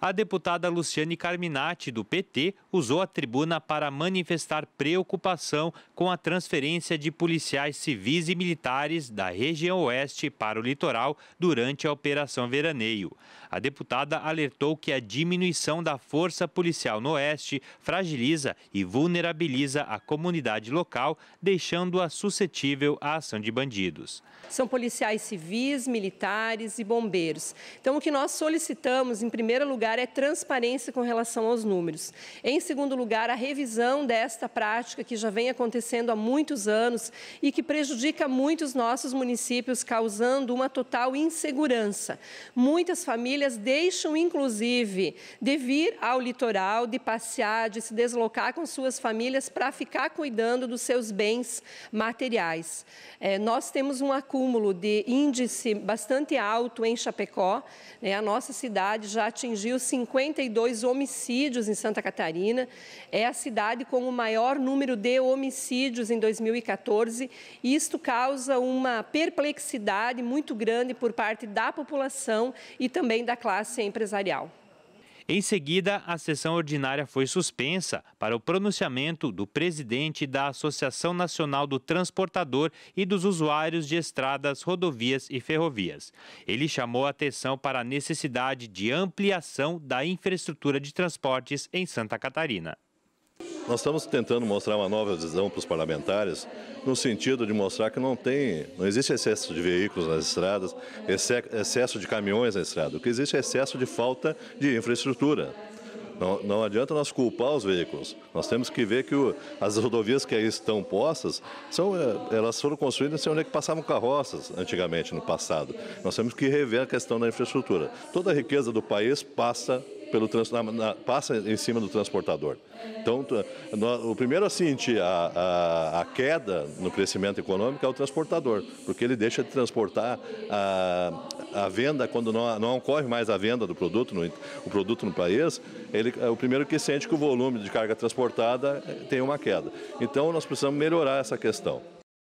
a deputada Luciane Carminati, do PT, usou a tribuna para manifestar preocupação com a transferência de policiais civis e militares da região oeste para o litoral durante a Operação Veraneio. A deputada alertou que a diminuição da força policial no oeste fragiliza e vulnerabiliza a comunidade local, deixando-a suscetível à ação de bandidos. São policiais civis, militares e bombeiros. Então, o que nós solicitamos, em primeiro lugar, lugar, é transparência com relação aos números. Em segundo lugar, a revisão desta prática que já vem acontecendo há muitos anos e que prejudica muitos nossos municípios, causando uma total insegurança. Muitas famílias deixam, inclusive, de vir ao litoral, de passear, de se deslocar com suas famílias para ficar cuidando dos seus bens materiais. É, nós temos um acúmulo de índice bastante alto em Chapecó, né? a nossa cidade já atingiu número 52 homicídios em Santa Catarina. É a cidade com o maior número de homicídios em 2014. E isto causa uma perplexidade muito grande por parte da população e também da classe empresarial. Em seguida, a sessão ordinária foi suspensa para o pronunciamento do presidente da Associação Nacional do Transportador e dos Usuários de Estradas, Rodovias e Ferrovias. Ele chamou a atenção para a necessidade de ampliação da infraestrutura de transportes em Santa Catarina. Nós estamos tentando mostrar uma nova visão para os parlamentares, no sentido de mostrar que não tem, não existe excesso de veículos nas estradas, excesso de caminhões na estrada. O que existe é excesso de falta de infraestrutura. Não, não, adianta nós culpar os veículos. Nós temos que ver que o, as rodovias que aí estão postas, são, eh, elas foram construídas sem onde é que passavam carroças antigamente, no passado. Nós temos que rever a questão da infraestrutura. Toda a riqueza do país passa pelo na, passa em cima do transportador. Então, no, o primeiro a sentir a, a, a, queda no crescimento econômico é o transportador, porque ele deixa de transportar a, a venda quando não, não ocorre mais a venda do produto, no, o produto no país, ele é o primeiro que sente que o volume de carga transportada eh, tem uma queda. Então, nós precisamos melhorar essa questão.